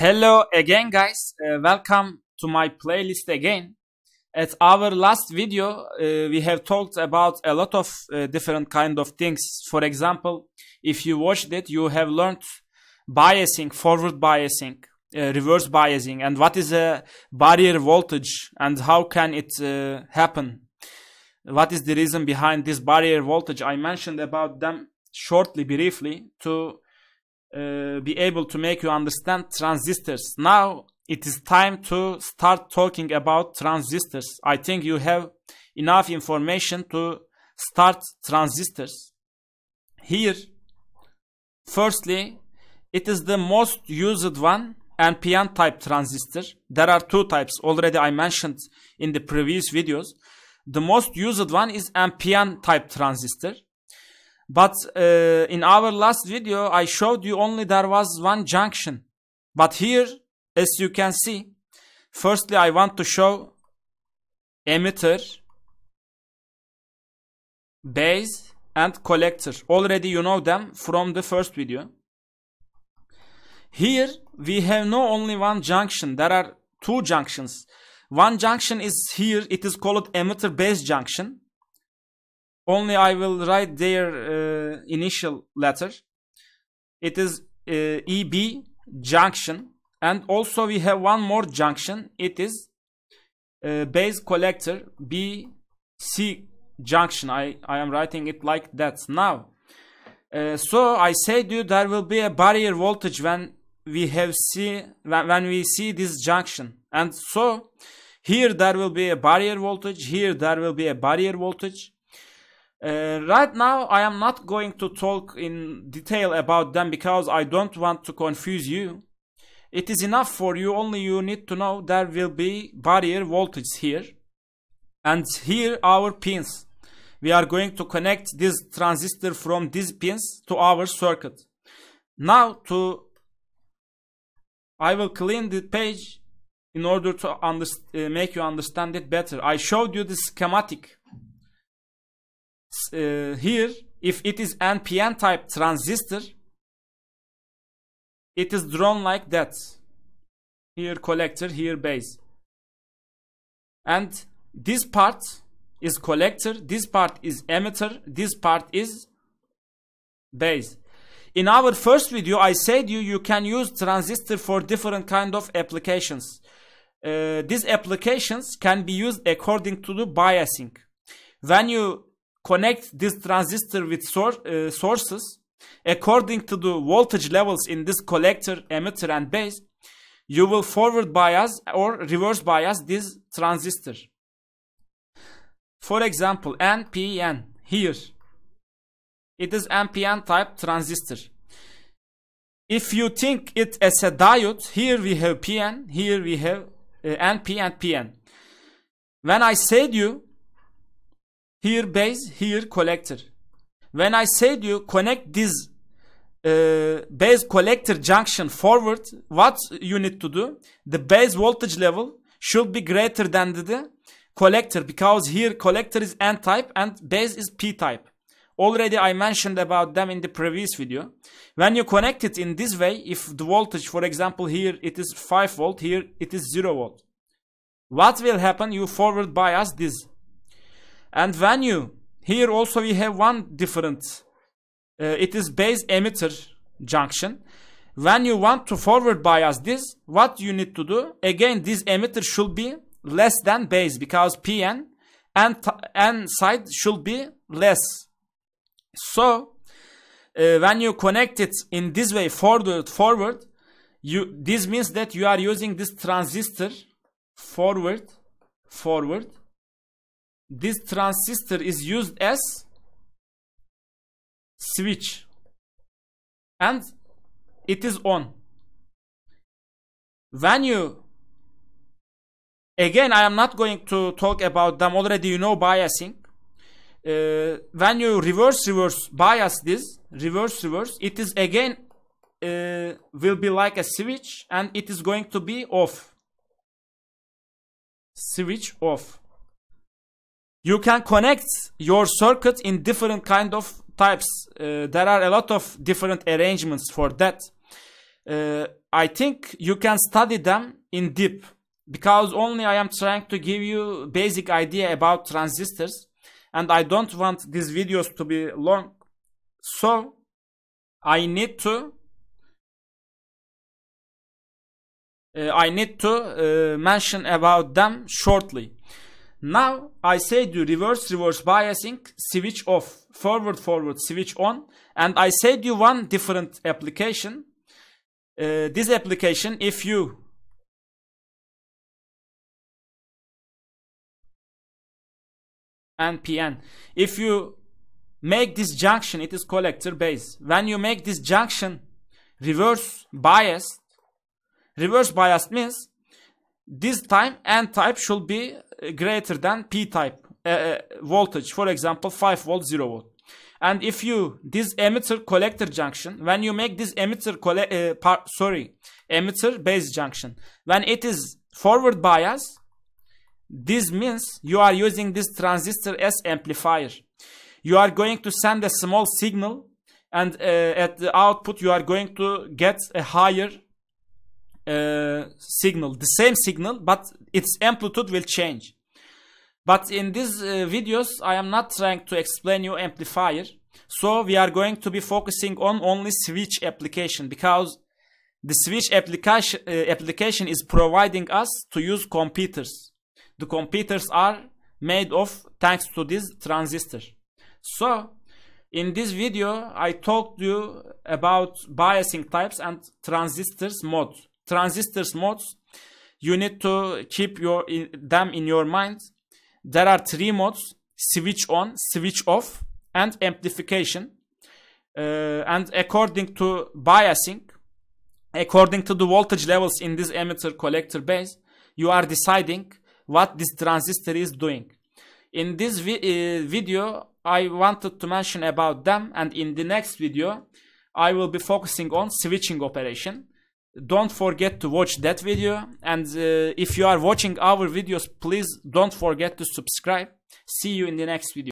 Hello again guys, uh, welcome to my playlist again. At our last video, uh, we have talked about a lot of uh, different kind of things. For example, if you watched it, you have learned biasing, forward biasing, uh, reverse biasing, and what is a barrier voltage and how can it uh, happen. What is the reason behind this barrier voltage? I mentioned about them shortly, briefly, to uh, be able to make you understand transistors. Now it is time to start talking about transistors. I think you have enough information to start transistors. Here, firstly, it is the most used one NPN type transistor. There are two types already I mentioned in the previous videos. The most used one is NPN type transistor. But uh, in our last video, I showed you only there was one junction. But here, as you can see, firstly, I want to show emitter, base, and collector. Already you know them from the first video. Here, we have no only one junction. There are two junctions. One junction is here. It is called emitter-base junction only I will write their uh, initial letter. It is uh, EB junction and also we have one more junction. It is uh, base collector BC junction. I, I am writing it like that now. Uh, so I to you there will be a barrier voltage when we have see when, when we see this junction and so here there will be a barrier voltage here there will be a barrier voltage uh, right now, I am not going to talk in detail about them because I don't want to confuse you. It is enough for you, only you need to know there will be barrier voltage here. And here our pins. We are going to connect this transistor from these pins to our circuit. Now to I will clean the page in order to uh, make you understand it better. I showed you the schematic uh, here if it is NPN type transistor it is drawn like that here collector here base and this part is collector this part is emitter this part is base in our first video i said you you can use transistor for different kind of applications uh, these applications can be used according to the biasing when you connect this transistor with sor- uh, sources according to the voltage levels in this collector, emitter and base, you will forward bias or reverse bias this transistor. For example, NPN here. It is NPN type transistor. If you think it as a diode, here we have PN, here we have uh, NP and PN. When I said you here base, here collector. When I said you connect this uh, base collector junction forward, what you need to do? The base voltage level should be greater than the collector because here collector is n-type and base is p-type. Already I mentioned about them in the previous video. When you connect it in this way, if the voltage, for example, here it is 5 volt, here it is 0 volt. What will happen? You forward bias this and venue here also we have one different uh, it is base emitter junction when you want to forward bias this what you need to do again this emitter should be less than base because pn and n side should be less so uh, when you connect it in this way forward forward you this means that you are using this transistor forward forward this transistor is used as switch and it is on when you again i am not going to talk about them already you know biasing uh, when you reverse reverse bias this reverse reverse it is again uh, will be like a switch and it is going to be off switch off you can connect your circuit in different kind of types uh, there are a lot of different arrangements for that uh, i think you can study them in deep because only i am trying to give you basic idea about transistors and i don't want these videos to be long so i need to uh, i need to uh, mention about them shortly now I say do reverse reverse biasing switch off, forward forward switch on and I say do one different application. Uh, this application if you NPN if you make this junction it is collector base when you make this junction reverse biased reverse biased means this time n type should be uh, greater than p type uh, uh, voltage for example 5 volt 0 volt and if you this emitter collector junction when you make this emitter uh, sorry emitter base junction when it is forward bias this means you are using this transistor as amplifier you are going to send a small signal and uh, at the output you are going to get a higher uh, signal, the same signal, but its amplitude will change. But in these uh, videos, I am not trying to explain you amplifier. So we are going to be focusing on only switch application because the switch application, uh, application is providing us to use computers. The computers are made of thanks to this transistor. So in this video, I talked to you about biasing types and transistors mode transistors modes you need to keep your in, them in your mind there are three modes switch on switch off and amplification uh, and according to biasing according to the voltage levels in this emitter collector base you are deciding what this transistor is doing in this vi uh, video i wanted to mention about them and in the next video i will be focusing on switching operation don't forget to watch that video and uh, if you are watching our videos please don't forget to subscribe see you in the next video